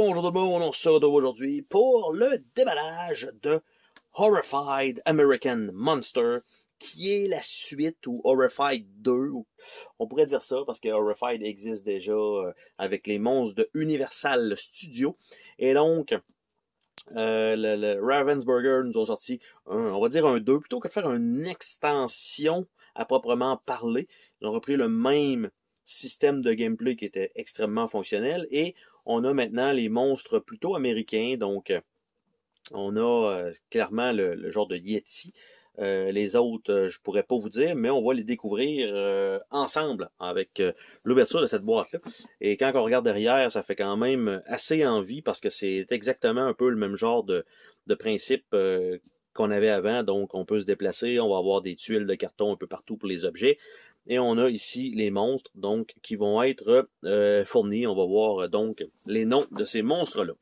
Bonjour tout le monde, on se retrouve aujourd'hui pour le déballage de Horrified American Monster, qui est la suite ou Horrified 2. On pourrait dire ça parce que Horrified existe déjà euh, avec les monstres de Universal Studio Et donc, euh, le, Ravensburger nous ont sorti, on va dire un 2, plutôt que de faire une extension à proprement parler. Ils ont repris le même système de gameplay qui était extrêmement fonctionnel et on a maintenant les monstres plutôt américains, donc euh, on a euh, clairement le, genre de Yeti. Euh, les autres, je je pourrais pas vous dire, mais on va les découvrir ensemble avec l'ouverture de cette boîte-là. Et quand on regarde derrière, ça fait quand même assez envie parce que c'est exactement un peu le même genre de, de principe qu'on avait avant. Donc, on peut se déplacer, on va avoir des tuiles de carton un peu partout pour les objets. Et on a ici les monstres donc qui vont être euh, fournis. On va voir euh, donc les noms de ces monstres-là.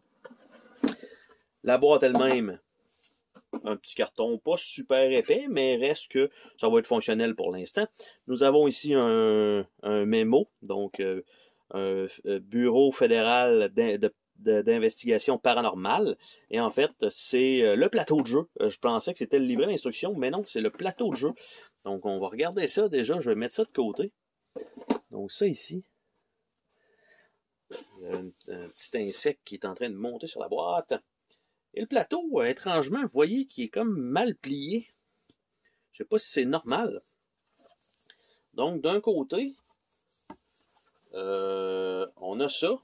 La boîte elle-même, un petit carton, pas super épais, mais reste que ça va être fonctionnel pour l'instant. Nous avons ici un, un mémo, donc euh, un bureau fédéral d'investigation paranormale. Et en fait, c'est le plateau de jeu. Je pensais que c'était le livret d'instruction, mais non, c'est le plateau de jeu donc, on va regarder ça déjà. Je vais mettre ça de côté. Donc, ça ici. Un, petit insecte qui est en train de monter sur la boîte. Et le plateau, euh, étrangement, vous voyez qu'il est comme mal plié. Je ne sais pas si c'est normal. Donc, d'un côté, euh, on a ça.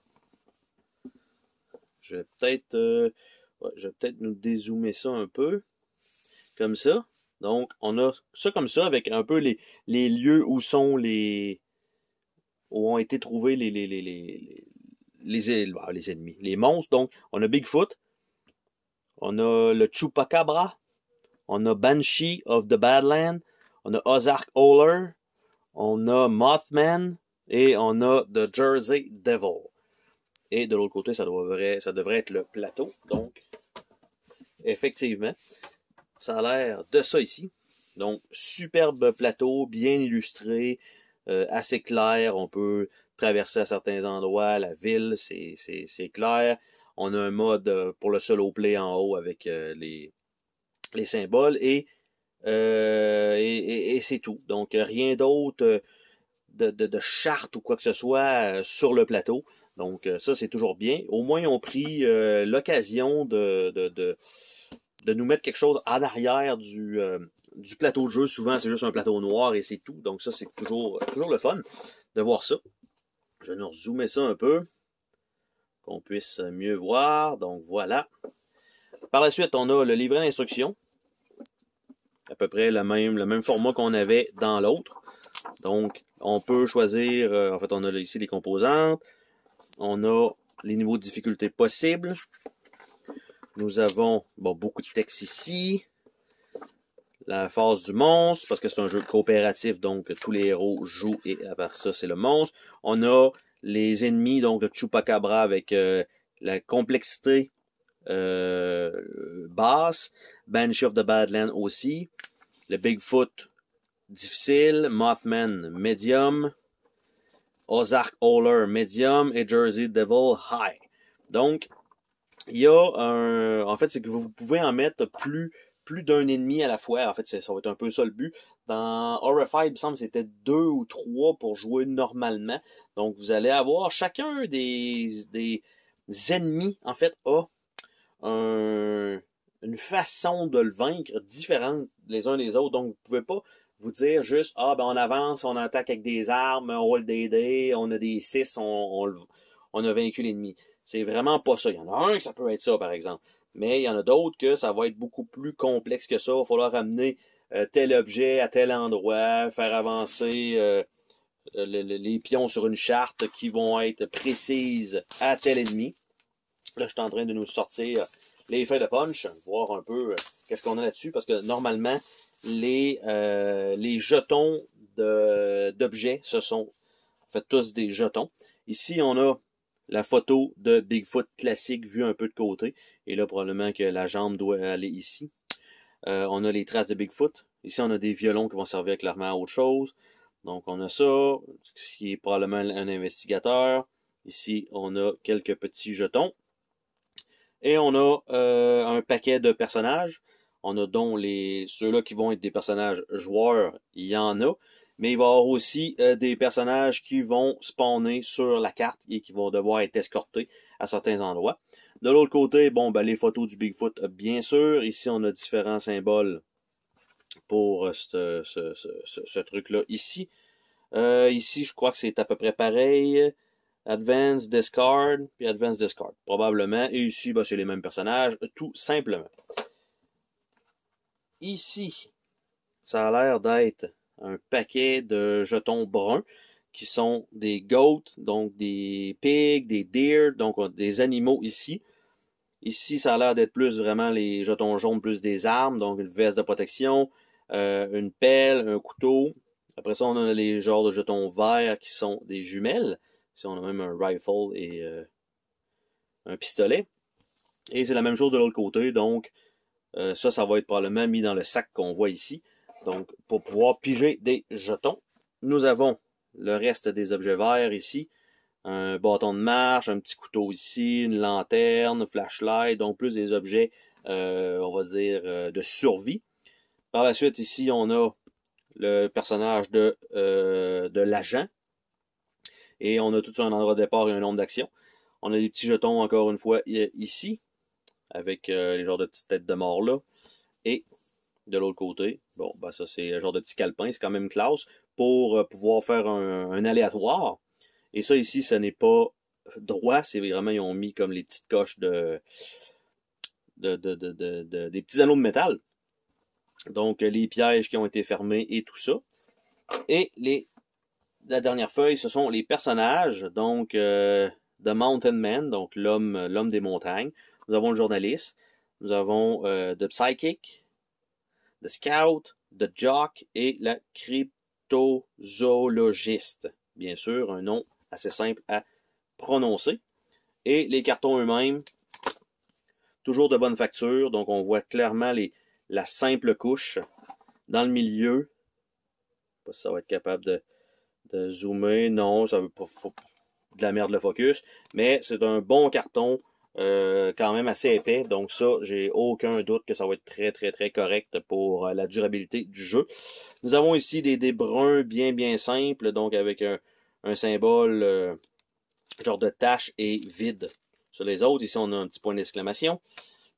Je peut-être euh, je vais peut-être nous dézoomer ça un peu. Comme ça. Donc, on a ça comme ça avec un peu les, lieux où sont les. où ont été trouvés les, les, bah, les, ennemis, les monstres. Donc, on a Bigfoot, on a le Chupacabra, on a Banshee of the Badland, on a Ozark Oler, on a Mothman et on a The Jersey Devil. Et de l'autre côté, ça ça devrait être le plateau. Donc, effectivement. Ça a l'air de ça ici. Donc, superbe plateau, bien illustré, euh, assez clair. On peut traverser à certains endroits la ville, c'est clair. On a un mode euh, pour le solo play en haut avec euh, les, les symboles et, et, c'est tout. Donc, rien d'autre de, de, charte ou quoi que ce soit sur le plateau. Donc, ça, c'est toujours bien. Au moins, on ont pris l'occasion de, de de nous mettre quelque chose en arrière du, euh, du plateau de jeu. Souvent, c'est juste un plateau noir et c'est tout. Donc ça, c'est toujours, toujours le fun de voir ça. Je vais nous zoomer ça un peu, qu'on puisse mieux voir. Donc voilà. Par la suite, on a le livret d'instruction. À peu près le même, le même format qu'on avait dans l'autre. Donc, on peut choisir, euh, en fait, on a ici les composantes, on a les niveaux de difficulté possibles, nous avons bon, beaucoup de textes ici. La phase du monstre, parce que c'est un jeu coopératif, donc tous les héros jouent et à part ça, c'est le monstre. On a les ennemis, donc le Chupacabra avec euh, la complexité euh, basse. Banshee of the Badland aussi. Le Bigfoot, difficile. Mothman, medium. Ozark Oler, medium. Et Jersey Devil, high. Donc, il y a un... En fait, c'est que vous pouvez en mettre plus plus d'un ennemi à la fois. En fait, ça va être un peu ça le but. Dans Horrified, il me semble que c'était deux ou trois pour jouer normalement. Donc, vous allez avoir chacun des, ennemis, en fait, a une façon de le vaincre différente les uns des autres. Donc, vous ne pouvez pas vous dire juste, ah, ben, on avance, on attaque avec des armes, on roule des dés, on a des six on a vaincu l'ennemi. C'est vraiment pas ça. Il y en a un que ça peut être ça, par exemple. Mais il y en a d'autres que ça va être beaucoup plus complexe que ça. Il va falloir amener euh, tel objet à tel endroit, faire avancer euh, les pions sur une charte qui vont être précises à tel ennemi. Là, je suis en train de nous sortir euh, les feuilles de punch, voir un peu qu'est-ce qu'on a là-dessus, parce que normalement, les, les jetons d'objets, ce sont en fait tous des jetons. Ici, on a la photo de Bigfoot classique vue un peu de côté. Et là, probablement que la jambe doit aller ici. Euh, on a les traces de Bigfoot. Ici, on a des violons qui vont servir clairement à autre chose. Donc, on a ça, ce qui est probablement un investigateur. Ici, on a quelques petits jetons. Et on a euh, un paquet de personnages. On a donc ceux-là qui vont être des personnages joueurs, il y en a mais il va y avoir aussi euh, des personnages qui vont spawner sur la carte et qui vont devoir être escortés à certains endroits. De l'autre côté, bon, ben, les photos du Bigfoot, bien sûr. Ici, on a différents symboles pour euh, ce, truc-là ici. Euh, ici, je crois que c'est à peu près pareil. Advance, Discard, puis Advance, Discard, probablement. Et ici, ben, c'est les mêmes personnages, tout simplement. Ici, ça a l'air d'être un paquet de jetons bruns qui sont des goats, donc des pigs, des deer, donc des animaux ici. Ici, ça a l'air d'être plus vraiment les jetons jaunes, plus des armes, donc une veste de protection, euh, une pelle, un couteau. Après ça, on a les genres de jetons verts qui sont des jumelles. Ici, on a même un rifle et euh, un pistolet. Et c'est la même chose de l'autre côté, donc euh, ça, ça va être probablement mis dans le sac qu'on voit ici. Donc, pour pouvoir piger des jetons, nous avons le reste des objets verts ici. Un bâton de marche, un petit couteau ici, une lanterne, flashlight, donc plus des objets, euh, on va dire, euh, de survie. Par la suite, ici, on a le personnage de, euh, de l'agent. Et on a tout un endroit de départ et un nombre d'actions. On a des petits jetons, encore une fois, ici, avec les genres de petites têtes de mort là. Et de l'autre côté. Bon, ben, ça, c'est un genre de petit calepin, c'est quand même classe, pour euh, pouvoir faire un, aléatoire. Et ça, ici, ce n'est pas droit, c'est vraiment, ils ont mis comme les petites coches de, de, des petits anneaux de métal. Donc, les pièges qui ont été fermés et tout ça. Et les, la dernière feuille, ce sont les personnages, donc de euh, The Mountain Man, donc l'homme des montagnes. Nous avons le journaliste, nous avons de euh, The Psychic, le scout, The jock et La cryptozoologiste. Bien sûr, un nom assez simple à prononcer. Et les cartons eux-mêmes, toujours de bonne facture, donc on voit clairement les, la simple couche dans le milieu. Je sais pas si ça va être capable de, de zoomer, non, ça veut pas de la merde le focus, mais c'est un bon carton euh, quand même assez épais. Donc ça, j'ai aucun doute que ça va être très, très, très correct pour euh, la durabilité du jeu. Nous avons ici des, débruns bien, bien simples, donc avec un, symbole euh, genre de tâche et vide sur les autres. Ici, on a un petit point d'exclamation.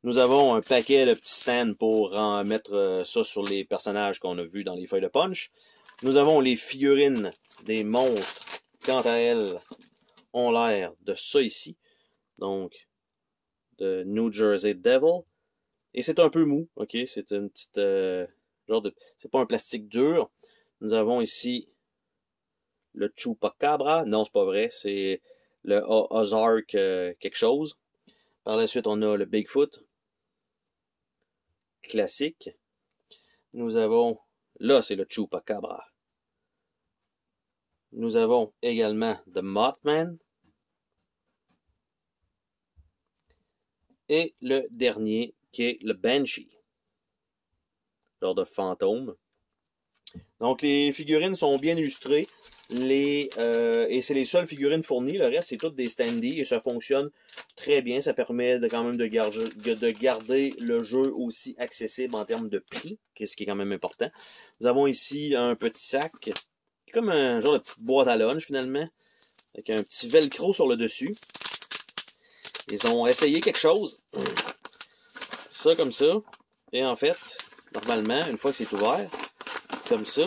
Nous avons un paquet de petits stands pour en mettre ça sur les personnages qu'on a vus dans les feuilles de punch. Nous avons les figurines des monstres, quant à elles, ont l'air de ça ici. Donc, de New Jersey Devil. Et c'est un peu mou, ok? C'est une petite. Euh, genre de. C'est pas un plastique dur. Nous avons ici le Chupacabra. Non, c'est pas vrai. C'est le Ozark euh, quelque chose. Par la suite, on a le Bigfoot. Classique. Nous avons. Là, c'est le Chupacabra. Nous avons également The Mothman. et le dernier qui est le Banshee, lors de fantôme. Donc les figurines sont bien illustrées euh, et c'est les seules figurines fournies. Le reste, c'est toutes des standees et ça fonctionne très bien. Ça permet de, quand même de, garder le jeu aussi accessible en termes de prix, ce qui est quand même important. Nous avons ici un petit sac, comme un genre de petite boîte à lunch finalement, avec un petit velcro sur le dessus. Ils ont essayé quelque chose. Ça comme ça. Et en fait, normalement, une fois que c'est ouvert, comme ça,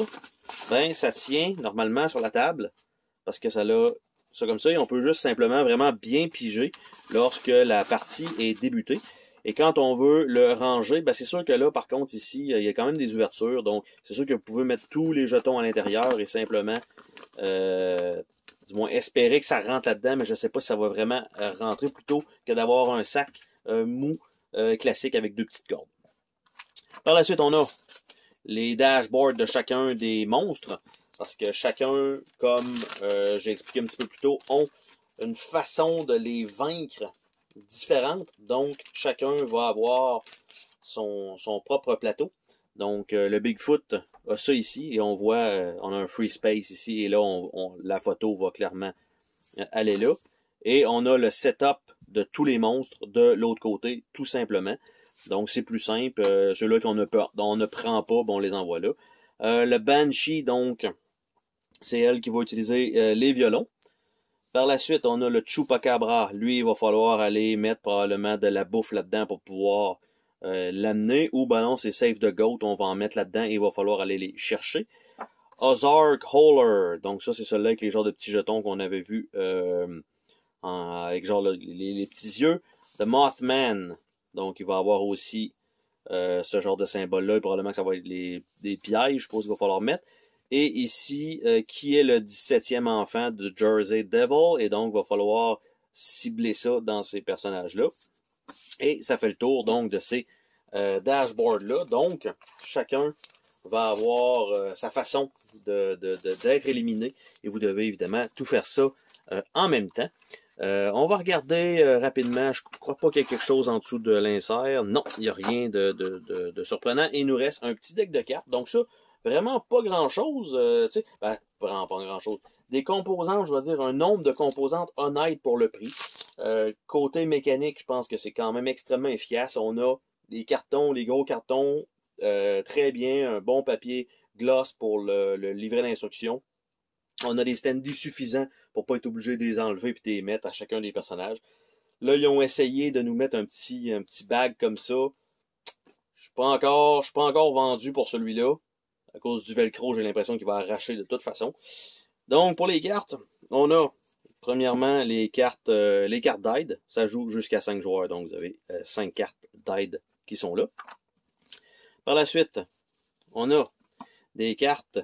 ben ça tient normalement sur la table. Parce que ça l'a ça comme ça, et on peut juste simplement vraiment bien piger lorsque la partie est débutée. Et quand on veut le ranger, ben c'est sûr que là, par contre, ici, il y a quand même des ouvertures. Donc, c'est sûr que vous pouvez mettre tous les jetons à l'intérieur et simplement euh, du moins espérer que ça rentre là-dedans, mais je ne sais pas si ça va vraiment euh, rentrer plutôt que d'avoir un sac euh, mou euh, classique avec deux petites cordes. Par la suite, on a les dashboards de chacun des monstres, parce que chacun, comme j'ai expliqué un petit peu plus tôt, ont une façon de les vaincre différente. Donc, chacun va avoir son, son propre plateau. Donc, le Bigfoot, a ça ici et on voit, euh, on a un free space ici et là, on, la photo va clairement euh, aller là. Et on a le setup de tous les monstres de l'autre côté, tout simplement. Donc c'est plus simple. Euh, ceux-là qu'on ne, ne prend pas, bon, on les envoie là. le Banshee, donc, c'est elle qui va utiliser les violons. Par la suite, on a le Chupacabra. Lui, il va falloir aller mettre probablement de la bouffe là-dedans pour pouvoir euh, l'amener, ou ben non, c'est Save the Goat, on va en mettre là-dedans et il va falloir aller les chercher. Ozark Hauler, donc ça c'est celui-là avec les genres de petits jetons qu'on avait vu euh, avec genre les, petits yeux. The Mothman, donc il va avoir aussi euh, ce genre de symbole-là, probablement que ça va être les, des pièges, je pense qu'il va falloir mettre. Et ici, qui est le 17e enfant du Jersey Devil, et donc il va falloir cibler ça dans ces personnages-là. Et ça fait le tour donc de ces euh, dashboards-là. Donc, chacun va avoir euh, sa façon d'être de, éliminé. Et vous devez évidemment tout faire ça euh, en même temps. on va regarder rapidement. Je ne crois pas qu'il y quelque chose en dessous de l'insert. Non, il n'y a rien de, surprenant. il nous reste un petit deck de cartes. Donc ça, vraiment pas grand-chose. tu sais, ben, vraiment pas grand-chose. Des composantes, je vais dire un nombre de composantes honnêtes pour le prix. Euh, côté mécanique, je pense que c'est quand même extrêmement efficace. On a les cartons, les gros cartons, euh, très bien, un bon papier gloss pour le, livret d'instruction. On a des stands suffisants pour pas être obligé de les enlever et de les mettre à chacun des personnages. Là, ils ont essayé de nous mettre un petit, un bag comme ça. Je ne encore, je suis pas encore vendu pour celui-là. À cause du velcro, j'ai l'impression qu'il va arracher de toute façon. Donc, pour les cartes, on a Premièrement, les cartes, euh, les cartes d'aide. Ça joue jusqu'à 5 joueurs, donc vous avez 5 euh, cartes d'aide qui sont là. Par la suite, on a des cartes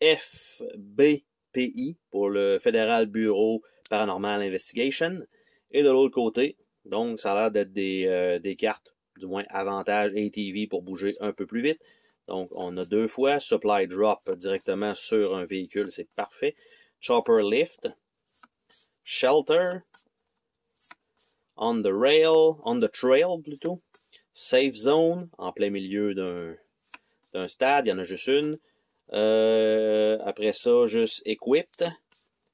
FBPI pour le Fédéral Bureau Paranormal Investigation. Et de l'autre côté, donc ça a l'air d'être des, euh, des, cartes, du moins avantage ATV pour bouger un peu plus vite. Donc on a deux fois Supply Drop directement sur un véhicule, c'est parfait. Chopper Lift, Shelter, On the Rail, On the Trail plutôt, Safe Zone, en plein milieu d'un stade, il y en a juste une. Euh, après ça, juste Equipped,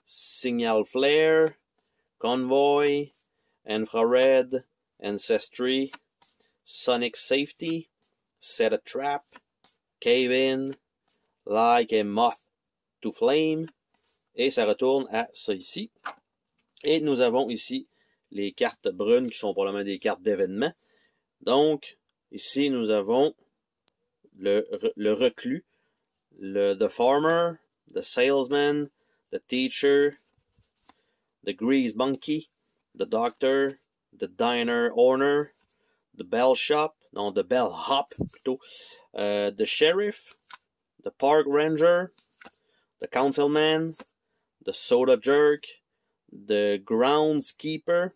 Signal Flare, Convoy, Infrared, Ancestry, Sonic Safety, Set a Trap, Cave In, Like a Moth to Flame, et ça retourne à ça ici. Et nous avons ici les cartes brunes qui sont probablement des cartes d'événements. Donc, ici, nous avons le, reclus, le The Farmer, The Salesman, The Teacher, The Grease Monkey, The Doctor, The Diner Owner, The Bell Shop, non, The Bell Hop plutôt, euh, The Sheriff, The Park Ranger, The Councilman, The Soda Jerk, The Groundskeeper,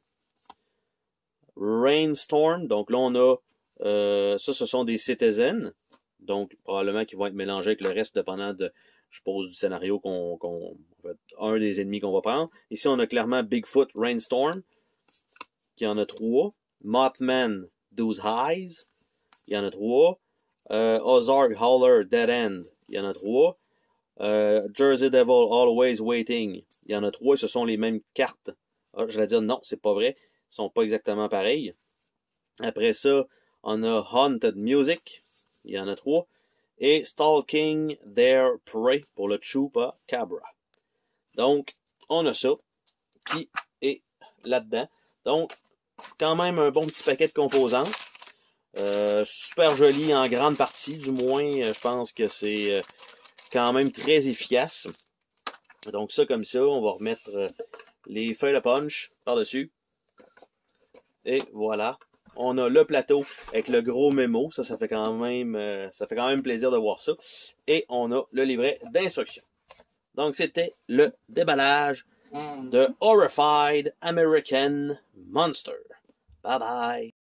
Rainstorm. Donc là, on a, euh, ça, ce sont des citizens. Donc probablement qu'ils vont être mélangés avec le reste dépendant de, je pose du scénario qu'on, un des ennemis qu'on va prendre. Ici, on a clairement Bigfoot, Rainstorm, qui en a trois. Mothman, Those Highs, il y en a trois. Euh, Ozark, Howler, Dead End, il y en a trois. Euh, Jersey Devil, Always Waiting. Il y en a trois, ce sont les mêmes cartes. Ah, je vais dire non, c'est pas vrai. Ils sont pas exactement pareils. Après ça, on a Haunted Music. Il y en a trois. Et Stalking Their Prey pour le Chupa Cabra. Donc, on a ça qui est là-dedans. Donc, quand même un bon petit paquet de composants. Euh, super joli en grande partie, du moins. Euh, je pense que c'est quand même très efficace. Donc ça comme ça, on va remettre euh, les feuilles de punch par-dessus. Et voilà, on a le plateau avec le gros mémo. Ça, ça fait quand même, euh, ça fait quand même plaisir de voir ça. Et on a le livret d'instruction. Donc, c'était le déballage de Horrified American Monster. Bye bye.